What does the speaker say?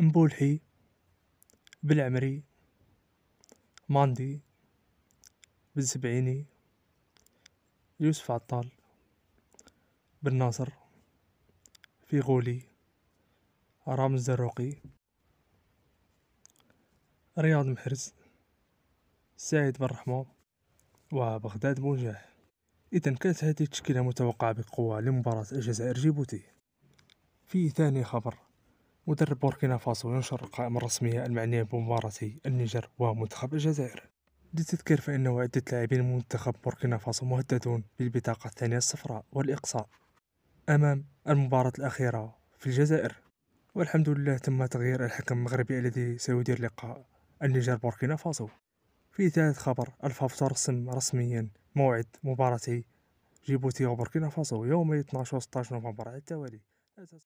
مبولحي بالعمري ماندي بالسبعيني يوسف عطال بالناصر فيغولي رامز الزروقي رياض محرز سعيد بن رحمة وبغداد منجح إذا كانت هذه التشكيلة متوقعة بقوة لمباراة الجزائر جيبوتي في ثاني خبر مدرب بوركينا فاسو ينشر القائمة الرسمية المعنية بمباراة النيجر ومنتخب الجزائر لتذكر فإن عدة لاعبين منتخب بوركينا فاسو مهددون بالبطاقة الثانية الصفراء والإقصاء أمام المباراة الأخيرة في الجزائر والحمد لله تم تغيير الحكم المغربي الذي سيدير لقاء النيجر بوركينا فاسو في ثالث خبر الفاف ترسم رسميا موعد مباراتي جيبوتي وبوركينا فاسو يوم 12 و 16 نوفمبر على التوالي